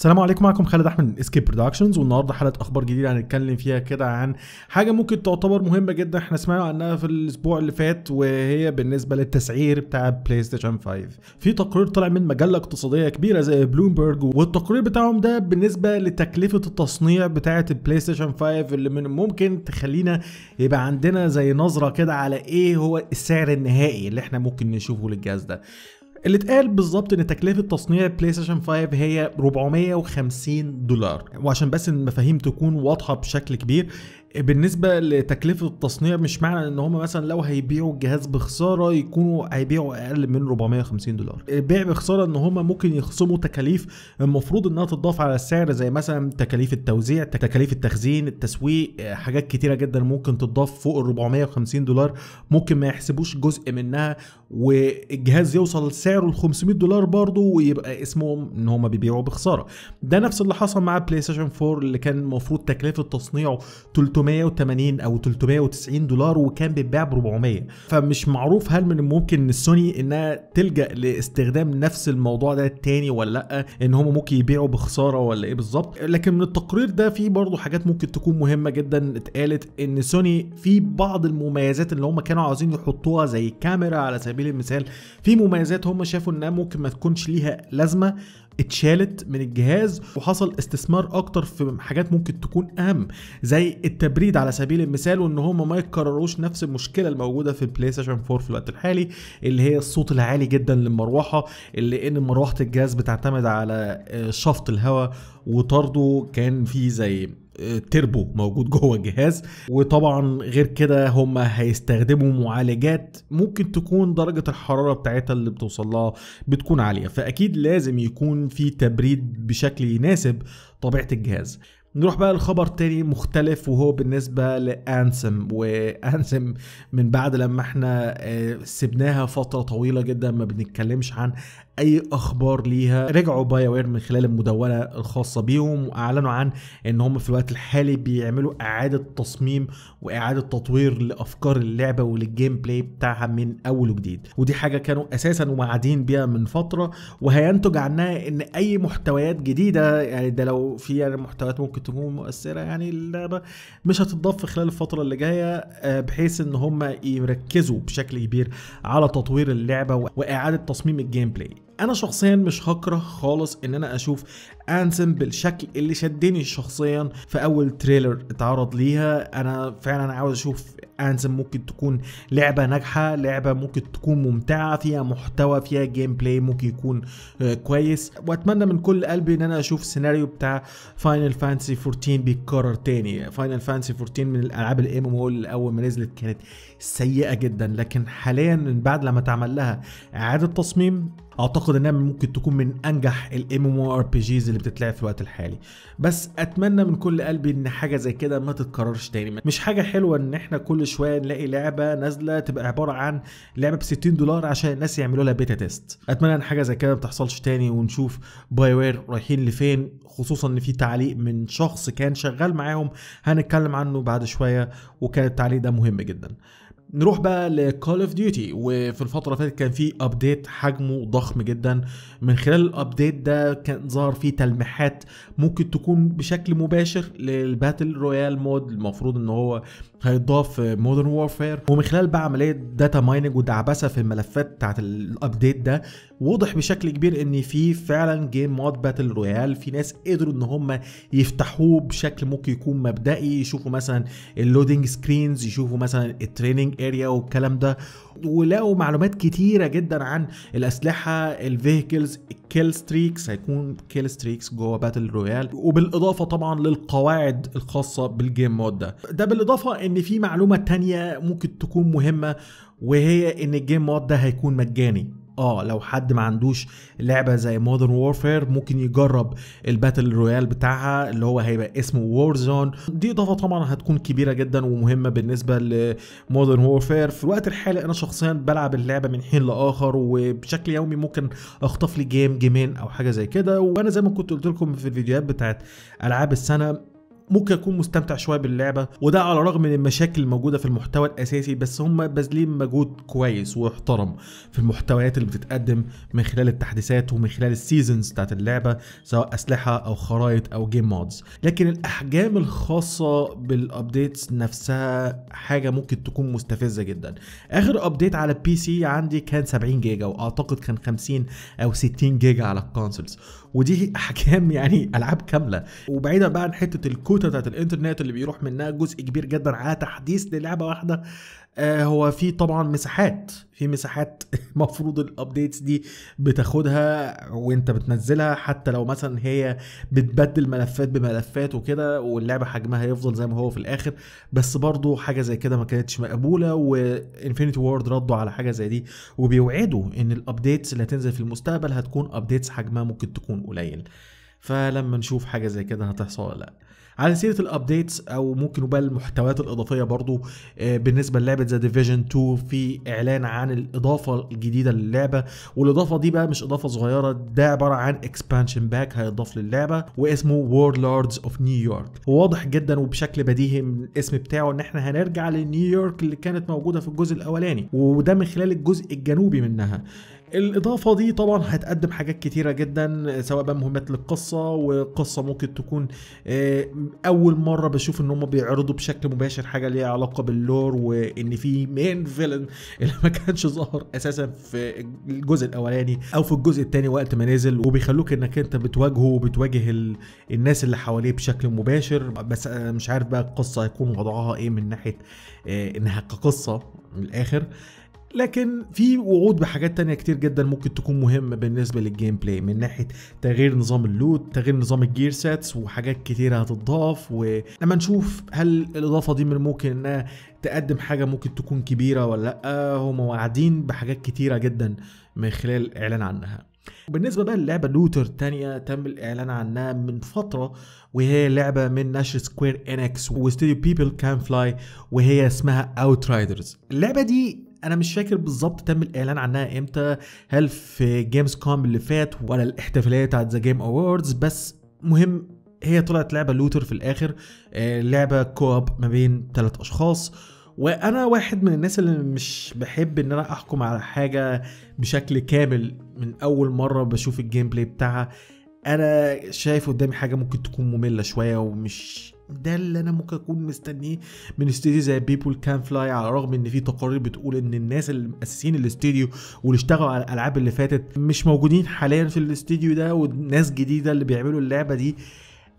السلام عليكم معكم خالد احمد من اسكيب برودكشنز والنهارده حلقه اخبار جديده هنتكلم فيها كده عن حاجه ممكن تعتبر مهمه جدا احنا سمعنا عنها في الاسبوع اللي فات وهي بالنسبه للتسعير بتاع بلاي ستيشن 5 في تقرير طلع من مجله اقتصاديه كبيره زي بلومبرج والتقرير بتاعهم ده بالنسبه لتكلفه التصنيع بتاعه البلاي ستيشن 5 اللي من ممكن تخلينا يبقى عندنا زي نظره كده على ايه هو السعر النهائي اللي احنا ممكن نشوفه للجهاز ده اللي اتقال بالظبط ان تكلفه تصنيع بلاي ستيشن 5 هي 450 دولار وعشان بس المفاهيم تكون واضحه بشكل كبير بالنسبه لتكلفه التصنيع مش معنى ان هم مثلا لو هيبيعوا الجهاز بخساره يكونوا هيبيعوا اقل من 450 دولار البيع بخساره ان هم ممكن يخصموا تكاليف المفروض انها تتضاف على السعر زي مثلا تكاليف التوزيع تكاليف التخزين التسويق حاجات كتيره جدا ممكن تتضاف فوق ال 450 دولار ممكن ما يحسبوش جزء منها والجهاز يوصل سعره ال 500 دولار برضه ويبقى اسمهم ان هم بيبيعوا بخساره ده نفس اللي حصل مع بلاي ستيشن 4 اللي كان المفروض تكلفه تصنيعه 300 380 او 390 دولار وكان بيتباع ب 400 فمش معروف هل من الممكن ان سوني انها تلجا لاستخدام نفس الموضوع ده تاني ولا لا ان هم ممكن يبيعوا بخساره ولا ايه بالظبط لكن من التقرير ده في برضه حاجات ممكن تكون مهمه جدا اتقالت ان سوني في بعض المميزات اللي هم كانوا عاوزين يحطوها زي كاميرا على سبيل المثال في مميزات هم شافوا انها ممكن ما تكونش ليها لازمه اتشالت من الجهاز وحصل استثمار اكتر في حاجات ممكن تكون اهم زي التبريد على سبيل المثال وان هم ما يكرروش نفس المشكله الموجوده في البلاي ستيشن 4 في الوقت الحالي اللي هي الصوت العالي جدا للمروحه اللي ان مروحه الجهاز بتعتمد على آه، شفط الهواء وطرده كان فيه زي آه، تربو موجود جوه الجهاز وطبعا غير كده هم هيستخدموا معالجات ممكن تكون درجه الحراره بتاعتها اللي بتوصل لها بتكون عاليه فاكيد لازم يكون في تبريد بشكل يناسب طبيعه الجهاز نروح بقى لخبر تاني مختلف وهو بالنسبة لأنسم وأنسم من بعد لما احنا آه، سبناها فترة طويلة جدا ما بنتكلمش عن اي اخبار ليها رجعوا باي وير من خلال المدونه الخاصه بيهم واعلنوا عن ان هم في الوقت الحالي بيعملوا اعاده تصميم واعاده تطوير لافكار اللعبه وللجيم بلاي بتاعها من اول وجديد ودي حاجه كانوا اساسا واعدين بيها من فتره وهينتج عنها ان اي محتويات جديده يعني ده لو في يعني محتويات ممكن تكون مؤثره يعني اللعبه مش هتتضاف في خلال الفتره اللي جايه آه، بحيث ان هم يركزوا بشكل كبير على تطوير اللعبه واعاده تصميم الجيم بلاي انا شخصيا مش هكره خالص ان انا اشوف انسم بالشكل اللي شدني شخصيا في اول تريلر اتعرض ليها انا فعلا عاوز اشوف انسم ممكن تكون لعبه ناجحه لعبه ممكن تكون ممتعه فيها محتوى فيها جيم بلاي ممكن يكون آه، كويس واتمنى من كل قلبي ان انا اشوف السيناريو بتاع فاينل فانسي 14 بيتكرر تاني فاينل فانسي 14 من الالعاب الام ام اللي اول ما نزلت كانت سيئه جدا لكن حاليا من بعد لما اتعمل لها اعاده تصميم اعتقد انها ممكن تكون من انجح الام ام ار بي جيز اللي بتتلعب في الوقت الحالي بس اتمنى من كل قلبي ان حاجه زي كده ما تتكررش تاني مش حاجه حلوه ان احنا كل شويه نلاقي لعبه نازله تبقى عباره عن لعبه ب 60 دولار عشان الناس يعملوا لها بيتا تيست اتمنى ان حاجه زي كده ما تحصلش تاني ونشوف باي وير رايحين لفين خصوصا ان في تعليق من شخص كان شغال معاهم هنتكلم عنه بعد شويه وكان التعليق ده مهم جدا نروح بقى لكول اوف ديوتي وفي الفتره اللي فاتت كان في ابديت حجمه ضخم جدا من خلال الابديت ده كان ظهر فيه تلميحات ممكن تكون بشكل مباشر للباتل رويال مود المفروض ان هو هيتضاف في مودرن وورفير ومن خلال بقى عمليه داتا مايننج ودعبسه في الملفات بتاعت الابديت ده وضح بشكل كبير ان في فعلا جيم مود باتل رويال في ناس قدروا ان هم يفتحوه بشكل ممكن يكون مبدئي يشوفوا مثلا اللودنج سكرينز يشوفوا مثلا التريننج اريا والكلام ده ولقوا معلومات كتيره جدا عن الاسلحه الفيهكلز الكيل ستريكس هيكون كيل ستريكس جوه باتل رويال وبالاضافه طبعا للقواعد الخاصه بالجيم مود ده ده بالاضافه ان في معلومه تانية ممكن تكون مهمه وهي ان الجيم مود ده هيكون مجاني اه لو حد ما عندوش لعبه زي مودرن وورفير ممكن يجرب الباتل رويال بتاعها اللي هو هيبقى اسمه وورزون دي اضافه طبعا هتكون كبيره جدا ومهمه بالنسبه لمودرن وورفير في الوقت الحالي انا شخصيا بلعب اللعبه من حين لاخر وبشكل يومي ممكن اخطف لي جيم جيمين او حاجه زي كده وانا زي ما كنت قلت لكم في الفيديوهات بتاعت العاب السنه ممكن اكون مستمتع شويه باللعبه وده على الرغم من المشاكل الموجوده في المحتوى الاساسي بس هم باذلين مجهود كويس واحترم في المحتويات اللي بتتقدم من خلال التحديثات ومن خلال السيزونز بتاعت اللعبه سواء اسلحه او خرائط او جيم مودز لكن الاحجام الخاصه بالابديتس نفسها حاجه ممكن تكون مستفزه جدا اخر ابديت على البي سي عندي كان 70 جيجا واعتقد كان 50 او 60 جيجا على الكونسولز ودي احكام يعني العاب كامله وبعيدا بقى عن حته الكوتا بتاعت الانترنت اللي بيروح منها جزء كبير جدا على تحديث للعبه واحده آه، هو في طبعا مساحات في مساحات مفروض الابديتس دي بتاخدها وانت بتنزلها حتى لو مثلا هي بتبدل ملفات بملفات وكده واللعبه حجمها هيفضل زي ما هو في الاخر بس برضو حاجه زي كده ما كانتش مقبوله وانفينيتي وورد ردوا على حاجه زي دي وبيوعدوا ان الابديتس اللي هتنزل في المستقبل هتكون ابديتس حجمها ممكن تكون قليل فلما نشوف حاجه زي كده هتحصل ولا لا على سيره الابديتس او ممكن بقى المحتويات الاضافيه برضو آه، بالنسبه للعبه ذا ديفيجن 2 في اعلان عن الاضافه الجديده للعبه والاضافه دي بقى مش اضافه صغيره ده عباره عن اكسبانشن باك هيضاف للعبه واسمه لوردز اوف نيويورك وواضح جدا وبشكل بديهي من الاسم بتاعه ان احنا هنرجع لنيويورك اللي كانت موجوده في الجزء الاولاني وده من خلال الجزء الجنوبي منها الاضافه دي طبعا هتقدم حاجات كتيره جدا سواء بقى مهمات للقصه وقصه ممكن تكون آه، اول مره بشوف ان هم بيعرضوا بشكل مباشر حاجه ليها علاقه باللور وان في مين فيلن اللي ما كانش ظاهر اساسا في الجزء الاولاني او في الجزء الثاني وقت ما نزل وبيخلوك انك انت بتواجهه وبتواجه الناس اللي حواليه بشكل مباشر بس مش عارف بقى القصه هيكون وضعها ايه من ناحيه آه، انها كقصه من الاخر لكن في وعود بحاجات تانية كتير جدا ممكن تكون مهمة بالنسبة للجيم بلاي من ناحية تغيير نظام اللوت تغيير نظام الجير ساتس وحاجات كتيرة هتتضاف ولما نشوف هل الإضافة دي من ممكن إنها تقدم حاجة ممكن تكون كبيرة ولا لأ هم واعدين بحاجات كتيرة جدا من خلال الإعلان عنها بالنسبة بقى للعبة لوتر تانية تم الإعلان عنها من فترة وهي لعبة من نشر سكوير انكس واستوديو بيبل كان فلاي وهي اسمها اوت رايدرز اللعبة دي انا مش فاكر بالظبط تم الاعلان عنها امتى هل في جيمز كوم اللي فات ولا الاحتفاليه بتاعت ذا جيم اووردز بس مهم هي طلعت لعبه لوتر في الاخر آه، لعبه كوب ما بين ثلاث اشخاص وانا واحد من الناس اللي مش بحب ان انا احكم على حاجه بشكل كامل من اول مره بشوف الجيم بلاي بتاعها انا شايف قدامي حاجه ممكن تكون ممله شويه ومش ده اللي انا ممكن اكون مستنيه من استديو زي بيبول كان فلاي على الرغم ان في تقارير بتقول ان الناس اللي مؤسسين الاستديو واللي اشتغلوا على الالعاب اللي فاتت مش موجودين حاليا في الاستديو ده والناس جديده اللي بيعملوا اللعبه دي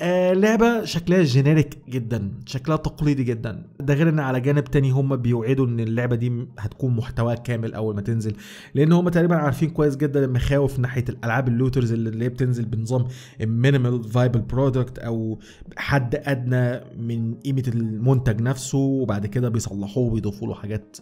آه، لعبة شكلها جينيريك جدا شكلها تقليدي جدا ده غير ان على جانب تاني هم بيوعدوا ان اللعبة دي هتكون محتواها كامل اول ما تنزل لان هم تقريبا عارفين كويس جدا المخاوف ناحية الالعاب اللوترز اللي هي بتنزل بنظام المينيمال فايبل برودكت او حد ادنى من قيمة المنتج نفسه وبعد كده بيصلحوه وبيضيفوا له حاجات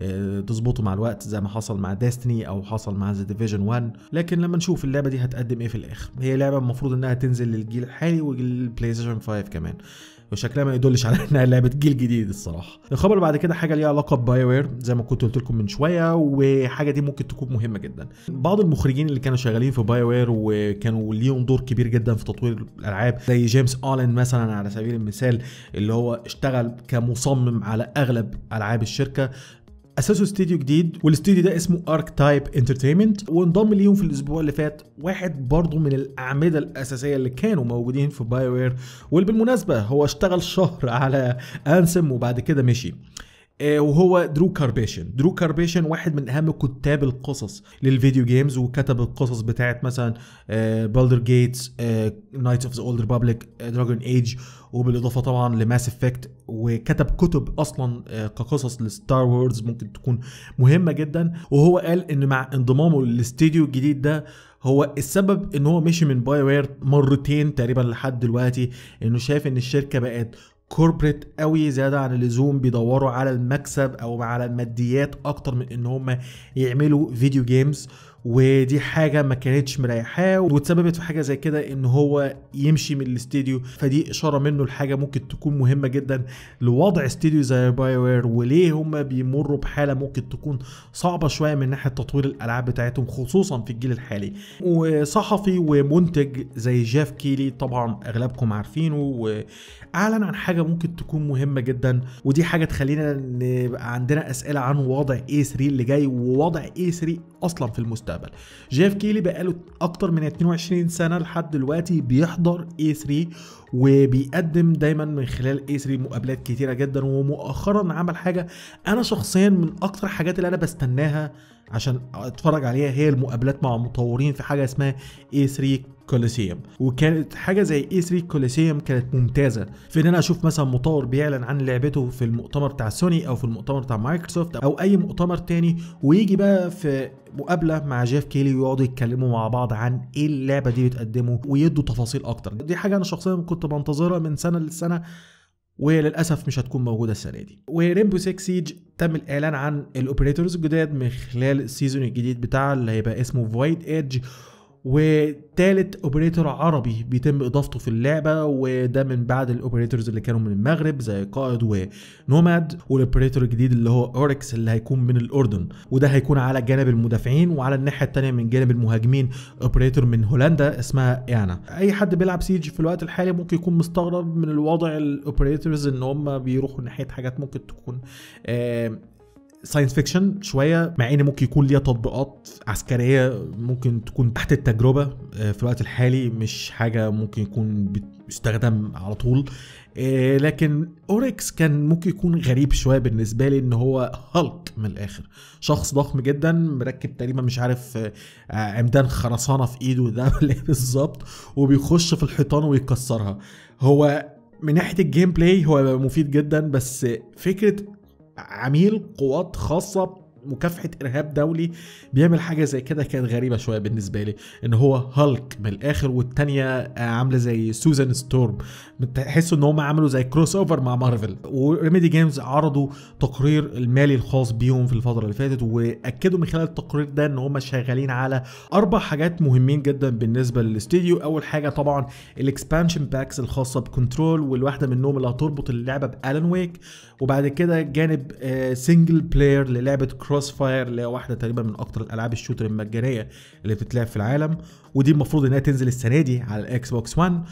آه، تظبطه مع الوقت زي ما حصل مع ديستني او حصل مع ذا ديفيجن 1 لكن لما نشوف اللعبه دي هتقدم ايه في الاخر هي لعبه المفروض انها تنزل للجيل الحالي والبلاي ستيشن 5 كمان وشكلها ما يدلش على انها لعبه جيل جديد الصراحه الخبر بعد كده حاجه ليها علاقه بباي وير زي ما كنت قلت لكم من شويه وحاجه دي ممكن تكون مهمه جدا بعض المخرجين اللي كانوا شغالين في باي وير وكانوا ليهم دور كبير جدا في تطوير الالعاب زي جيمس اولن مثلا على سبيل المثال اللي هو اشتغل كمصمم على اغلب العاب الشركه اسسوا استوديو جديد والاستوديو ده اسمه ارك تايب انترتينمنت وانضم ليهم في الاسبوع اللي فات واحد برضه من الاعمده الاساسيه اللي كانوا موجودين في باي وير واللي بالمناسبه هو اشتغل شهر على انسم وبعد كده مشي آه، وهو درو كاربيشن درو كاربيشن واحد من اهم كتاب القصص للفيديو جيمز وكتب القصص بتاعت مثلا بولدر جيتس نايتس اوف ذا اولد ريبابليك دراجون ايج وبالاضافه طبعا لماس افكت وكتب كتب اصلا آه، كقصص لستار وورز ممكن تكون مهمه جدا وهو قال ان مع انضمامه للاستديو الجديد ده هو السبب ان هو مشي من باي وير مرتين تقريبا لحد دلوقتي انه شايف ان الشركه بقت كوربريت قوي زياده عن اللزوم بيدوروا على المكسب او على الماديات اكتر من ان هم يعملوا فيديو جيمز ودي حاجه ما كانتش مريحاه واتسببت في حاجه زي كده ان هو يمشي من الاستديو فدي اشاره منه لحاجه ممكن تكون مهمه جدا لوضع استديو زي باي وير وليه هم بيمروا بحاله ممكن تكون صعبه شويه من ناحيه تطوير الالعاب بتاعتهم خصوصا في الجيل الحالي وصحفي ومنتج زي جاف كيلي طبعا اغلبكم عارفينه واعلن عن حاجه ممكن تكون مهمه جدا ودي حاجه تخلينا نبقى عندنا اسئله عن وضع اي 3 اللي جاي ووضع اي 3 اصلا في المستقبل المستقبل جيف كيلي بقاله اكتر من 22 سنه لحد دلوقتي بيحضر اي 3 وبيقدم دايما من خلال اي 3 مقابلات كتيره جدا ومؤخرا عمل حاجه انا شخصيا من اكتر الحاجات اللي انا بستناها عشان اتفرج عليها هي المقابلات مع مطورين في حاجه اسمها اي 3 كوليسيوم وكانت حاجه زي اي 3 كوليسيوم كانت ممتازه في ان انا اشوف مثلا مطور بيعلن عن لعبته في المؤتمر بتاع سوني او في المؤتمر بتاع مايكروسوفت او اي مؤتمر تاني ويجي بقى في مقابله مع جيف كيلي ويقعدوا يتكلموا مع بعض عن ايه اللعبه دي بتقدمه ويدوا تفاصيل اكتر دي حاجه انا شخصيا كنت بنتظرها من سنه لسنه وللاسف مش هتكون موجوده السنه دي وريمبو 6 سيج تم الاعلان عن الاوبريتورز الجداد من خلال السيزون الجديد بتاعها اللي هيبقى اسمه فويد ايدج وتالت اوبريتور عربي بيتم اضافته في اللعبه وده من بعد الاوبريتورز اللي كانوا من المغرب زي قائد ونوماد والاوبريتور الجديد اللي هو اوركس اللي هيكون من الاردن وده هيكون على جانب المدافعين وعلى الناحيه الثانيه من جانب المهاجمين اوبريتور من هولندا اسمها ايانا اي حد بيلعب سيج في الوقت الحالي ممكن يكون مستغرب من الوضع الاوبريتورز ان هم بيروحوا ناحيه حاجات ممكن تكون آه، ساينس فيكشن شويه مع ان ممكن يكون ليها تطبيقات عسكريه ممكن تكون تحت التجربه آه، في الوقت الحالي مش حاجه ممكن يكون بيستخدم على طول آه، لكن اوريكس كان ممكن يكون غريب شويه بالنسبه لي ان هو هالك من الاخر شخص ضخم جدا مركب تقريبا مش عارف آه، عمدان خرسانه في ايده ده ولا إيه بالظبط وبيخش في الحيطان ويكسرها هو من ناحيه الجيم بلاي هو مفيد جدا بس فكره عميل قوات خاصة مكافحه ارهاب دولي بيعمل حاجه زي كده كانت غريبه شويه بالنسبه لي ان هو هالك من الاخر والتانيه آه، عامله زي سوزان ستورم تحسوا ان هم عملوا زي كروس اوفر مع مارفل وريميدي جيمز عرضوا تقرير المالي الخاص بيهم في الفتره اللي فاتت واكدوا من خلال التقرير ده ان هم شغالين على اربع حاجات مهمين جدا بالنسبه للاستديو اول حاجه طبعا الاكسبانشن باكس الخاصه بكنترول والواحده منهم اللي هتربط اللعبه بالان ويك وبعد كده جانب سنجل آه، بلاير للعبه كروس كروس فاير اللي هي واحده تقريبا من اكتر الالعاب الشوتر المجانيه اللي بتتلعب في العالم ودي المفروض انها تنزل السنه دي على الاكس بوكس 1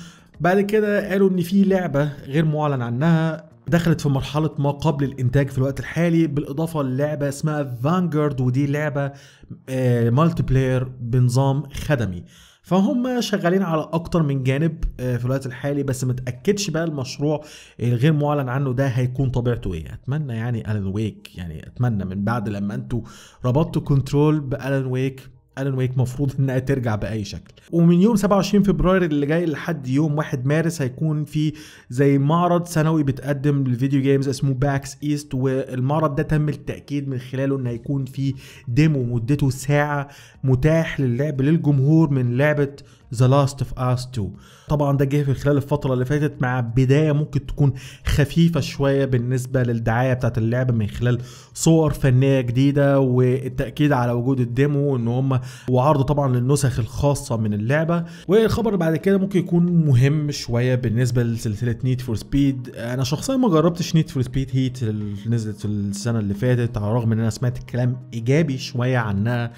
بعد كده قالوا ان في لعبه غير معلن عنها دخلت في مرحلة ما قبل الإنتاج في الوقت الحالي بالإضافة للعبة اسمها فانجارد ودي لعبة مالتي آه، بلاير بنظام خدمي فهم شغالين على اكتر من جانب آه، في الوقت الحالي بس متاكدش بقى المشروع الغير معلن عنه ده هيكون طبيعته ايه اتمنى يعني الان ويك يعني اتمنى من بعد لما انتوا ربطتوا كنترول بالان ويك الان ويك مفروض انها ترجع باي شكل ومن يوم 27 فبراير اللي جاي لحد يوم 1 مارس هيكون في زي معرض سنوي بتقدم للفيديو جيمز اسمه باكس ايست والمعرض ده تم التاكيد من خلاله ان هيكون في ديمو مدته ساعه متاح للعب للجمهور من لعبه ذا لاست اوف اس 2 طبعا ده جه في خلال الفتره اللي فاتت مع بدايه ممكن تكون خفيفه شويه بالنسبه للدعايه بتاعه اللعبه من خلال صور فنيه جديده والتاكيد على وجود الديمو ان هم وعرضوا طبعا للنسخ الخاصه من اللعبه والخبر بعد كده ممكن يكون مهم شويه بالنسبه لسلسله نيد فور سبيد انا شخصيا ما جربتش نيد فور سبيد هيت اللي نزلت السنه اللي فاتت على الرغم ان انا سمعت كلام ايجابي شويه عنها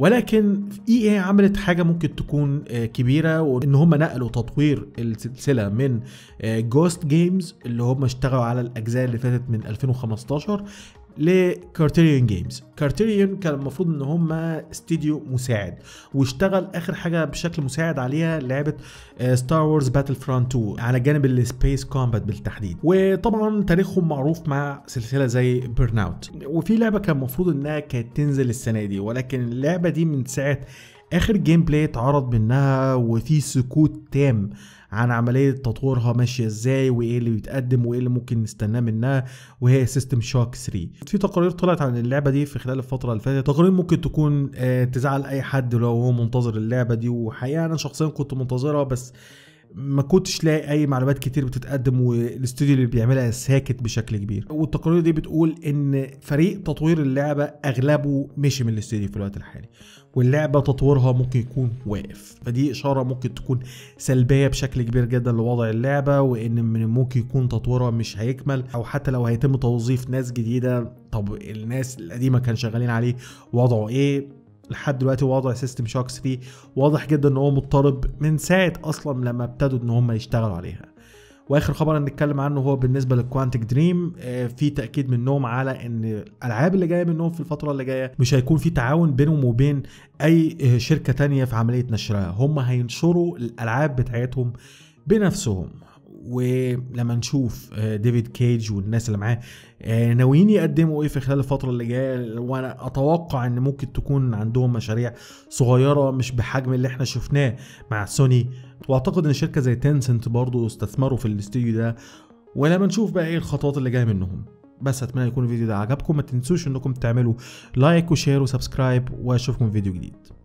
ولكن اي e اي عملت حاجه ممكن تكون آه، كبيره وان هم نقلوا تطوير السلسله من جوست آه، جيمز اللي هم اشتغلوا على الاجزاء اللي فاتت من 2015 لكارتيريون جيمز كارتيريون كان المفروض ان هم استديو مساعد واشتغل اخر حاجه بشكل مساعد عليها لعبه ستار وورز باتل فرونت 2 على جانب السبيس كومبات بالتحديد وطبعا تاريخهم معروف مع سلسله زي بيرن اوت وفي لعبه كان المفروض انها كانت تنزل السنه دي ولكن اللعبه دي من ساعه اخر جيم بلاي اتعرض منها وفي سكوت تام عن عمليه تطورها ماشيه ازاي وايه اللي بيتقدم وايه اللي ممكن نستناه منها وهي سيستم شوك 3 في تقارير طلعت عن اللعبه دي في خلال الفتره اللي فاتت تقارير ممكن تكون آه، تزعل اي حد لو هو منتظر اللعبه دي وحقيقه انا شخصيا كنت منتظرها بس ما كنتش لاقي اي معلومات كتير بتتقدم والاستوديو اللي بيعملها ساكت بشكل كبير والتقارير دي بتقول ان فريق تطوير اللعبه اغلبه مشي من الاستوديو في الوقت الحالي واللعبه تطويرها ممكن يكون واقف فدي اشاره ممكن تكون سلبيه بشكل كبير جدا لوضع اللعبه وان من ممكن يكون تطويرها مش هيكمل او حتى لو هيتم توظيف ناس جديده طب الناس القديمه كان شغالين عليه وضعه ايه لحد دلوقتي وضع سيستم شوك 3 واضح جدا ان هو مضطرب من ساعه اصلا لما ابتدوا ان هم يشتغلوا عليها واخر خبر هنتكلم عنه هو بالنسبه للكوانتك آه، دريم في تاكيد منهم على ان الالعاب اللي جايه منهم في الفتره اللي جايه مش هيكون في تعاون بينهم وبين اي آه، شركه تانية في عمليه نشرها هم هينشروا الالعاب بتاعتهم بنفسهم ولما نشوف آه، ديفيد كيج والناس اللي معاه آه، ناويين يقدموا ايه في خلال الفتره اللي جايه وانا اتوقع ان ممكن تكون عندهم مشاريع صغيره مش بحجم اللي احنا شفناه مع سوني واعتقد ان شركه زي تنسنت برضو استثمروا في الاستوديو ده ولما نشوف بقى ايه الخطوات اللي جايه منهم بس اتمنى يكون الفيديو ده عجبكم ما تنسوش انكم تعملوا لايك وشير وسبسكرايب واشوفكم في فيديو جديد